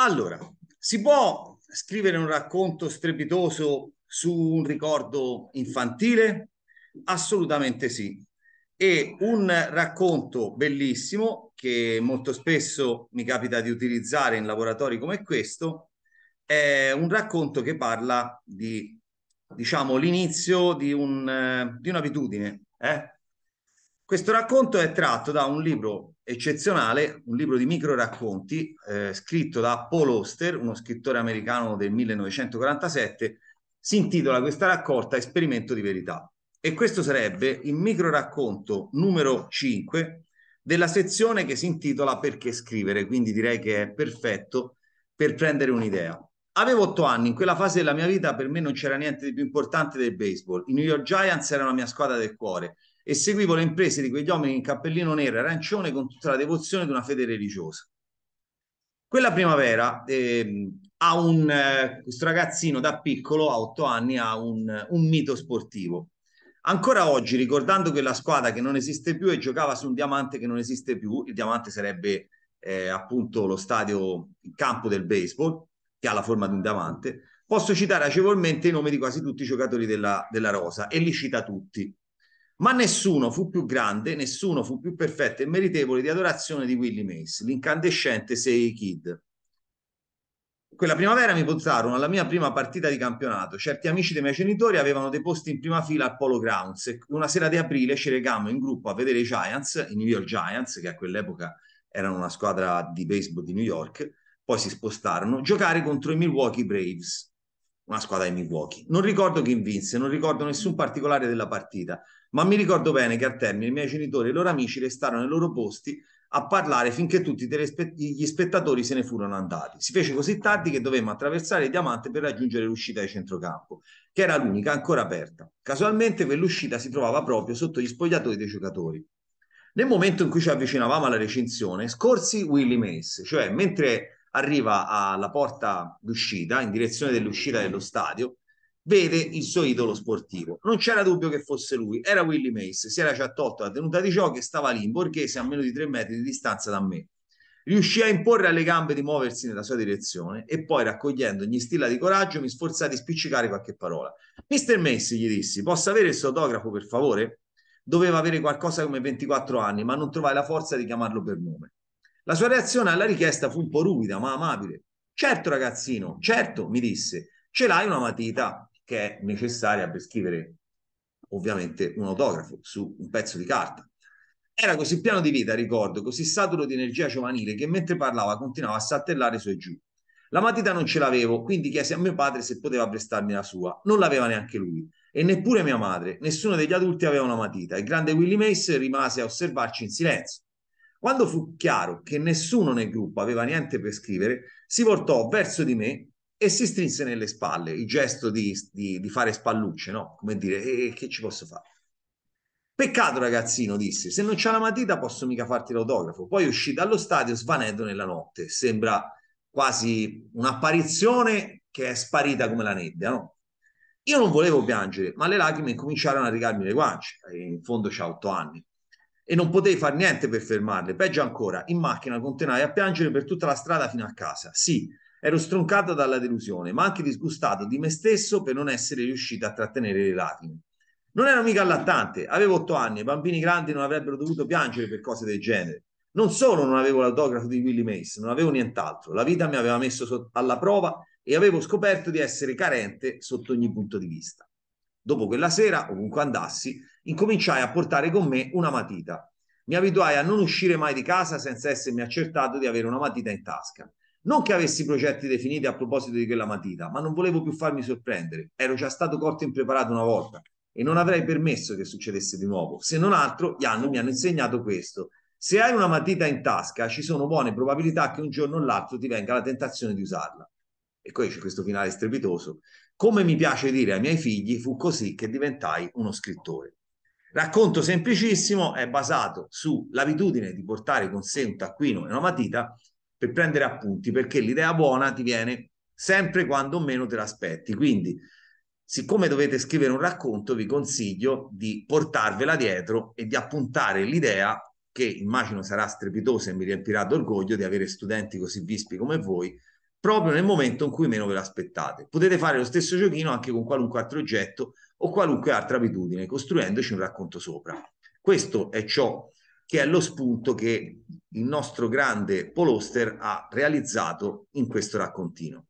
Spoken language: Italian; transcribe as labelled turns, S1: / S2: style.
S1: Allora, si può scrivere un racconto strepitoso su un ricordo infantile? Assolutamente sì. E un racconto bellissimo che molto spesso mi capita di utilizzare in laboratori come questo è un racconto che parla di, diciamo, l'inizio di, un, eh, di un'abitudine. Eh? Questo racconto è tratto da un libro eccezionale, un libro di micro racconti eh, scritto da Paul Oster, uno scrittore americano del 1947, si intitola questa raccolta Esperimento di verità. E questo sarebbe il micro racconto numero 5 della sezione che si intitola Perché scrivere, quindi direi che è perfetto per prendere un'idea. Avevo otto anni, in quella fase della mia vita per me non c'era niente di più importante del baseball. I New York Giants erano la mia squadra del cuore e seguivo le imprese di quegli uomini in cappellino nero e arancione con tutta la devozione di una fede religiosa. Quella primavera eh, ha un, eh, questo ragazzino da piccolo, a otto anni, ha un, un mito sportivo. Ancora oggi, ricordando quella squadra che non esiste più e giocava su un diamante che non esiste più, il diamante sarebbe eh, appunto lo stadio, il campo del baseball, che ha la forma di un diamante, posso citare agevolmente i nomi di quasi tutti i giocatori della, della Rosa e li cita tutti. Ma nessuno fu più grande, nessuno fu più perfetto e meritevole di adorazione di Willy Mays, l'incandescente Sei Kid. Quella primavera mi portarono alla mia prima partita di campionato. Certi amici dei miei genitori avevano dei in prima fila al Polo Grounds e una sera di aprile ci recammo in gruppo a vedere i Giants, i New York Giants, che a quell'epoca erano una squadra di baseball di New York, poi si spostarono, giocare contro i Milwaukee Braves una squadra di Milwaukee. Non ricordo chi vinse, non ricordo nessun particolare della partita, ma mi ricordo bene che al termine i miei genitori e i loro amici restarono ai loro posti a parlare finché tutti gli spettatori se ne furono andati. Si fece così tardi che dovevamo attraversare il diamante per raggiungere l'uscita di centrocampo, che era l'unica ancora aperta. Casualmente quell'uscita si trovava proprio sotto gli spogliatoi dei giocatori. Nel momento in cui ci avvicinavamo alla recinzione, scorsi Willy Mace, cioè mentre arriva alla porta d'uscita, in direzione dell'uscita dello stadio, vede il suo idolo sportivo. Non c'era dubbio che fosse lui, era Willy Mace, si era ciattotto alla tenuta di gioco e stava lì in borghese a meno di tre metri di distanza da me. Riuscì a imporre alle gambe di muoversi nella sua direzione e poi, raccogliendo ogni stilla di coraggio, mi sforzai di spiccicare qualche parola. Mister Mace, gli dissi, posso avere il suo autografo per favore? Doveva avere qualcosa come 24 anni, ma non trovai la forza di chiamarlo per nome. La sua reazione alla richiesta fu un po' ruvida, ma amabile. Certo, ragazzino, certo, mi disse, ce l'hai una matita che è necessaria per scrivere ovviamente un autografo su un pezzo di carta. Era così pieno di vita, ricordo, così saturo di energia giovanile che mentre parlava continuava a saltellare su e giù. La matita non ce l'avevo, quindi chiesi a mio padre se poteva prestarmi la sua. Non l'aveva neanche lui e neppure mia madre. Nessuno degli adulti aveva una matita. Il grande Willy Mace rimase a osservarci in silenzio. Quando fu chiaro che nessuno nel gruppo aveva niente per scrivere, si voltò verso di me e si strinse nelle spalle, il gesto di, di, di fare spallucce, no? Come dire, eh, che ci posso fare? Peccato ragazzino, disse, se non c'è la matita posso mica farti l'autografo. Poi uscì dallo stadio svanendo nella notte. Sembra quasi un'apparizione che è sparita come la nebbia, no? Io non volevo piangere, ma le lacrime cominciarono a rigarmi le guance. In fondo c'ha otto anni e non potei fare niente per fermarle. Peggio ancora, in macchina continuai a piangere per tutta la strada fino a casa. Sì, ero stroncato dalla delusione, ma anche disgustato di me stesso per non essere riuscito a trattenere le lacrime. Non ero mica allattante, avevo otto anni, i bambini grandi non avrebbero dovuto piangere per cose del genere. Non solo non avevo l'autografo di Willy Mace, non avevo nient'altro. La vita mi aveva messo alla prova e avevo scoperto di essere carente sotto ogni punto di vista. Dopo quella sera, ovunque andassi, incominciai a portare con me una matita. Mi abituai a non uscire mai di casa senza essermi accertato di avere una matita in tasca. Non che avessi progetti definiti a proposito di quella matita, ma non volevo più farmi sorprendere. Ero già stato corto e impreparato una volta e non avrei permesso che succedesse di nuovo. Se non altro, gli anni mi hanno insegnato questo. Se hai una matita in tasca, ci sono buone probabilità che un giorno o l'altro ti venga la tentazione di usarla. E poi c'è questo finale strepitoso. Come mi piace dire ai miei figli, fu così che diventai uno scrittore. Racconto semplicissimo, è basato sull'abitudine di portare con sé un taccuino e una matita per prendere appunti, perché l'idea buona ti viene sempre quando meno te l'aspetti. Quindi, siccome dovete scrivere un racconto, vi consiglio di portarvela dietro e di appuntare l'idea che immagino sarà strepitosa e mi riempirà d'orgoglio di avere studenti così vispi come voi proprio nel momento in cui meno ve l'aspettate. Potete fare lo stesso giochino anche con qualunque altro oggetto o qualunque altra abitudine, costruendoci un racconto sopra. Questo è ciò che è lo spunto che il nostro grande Poloster ha realizzato in questo raccontino.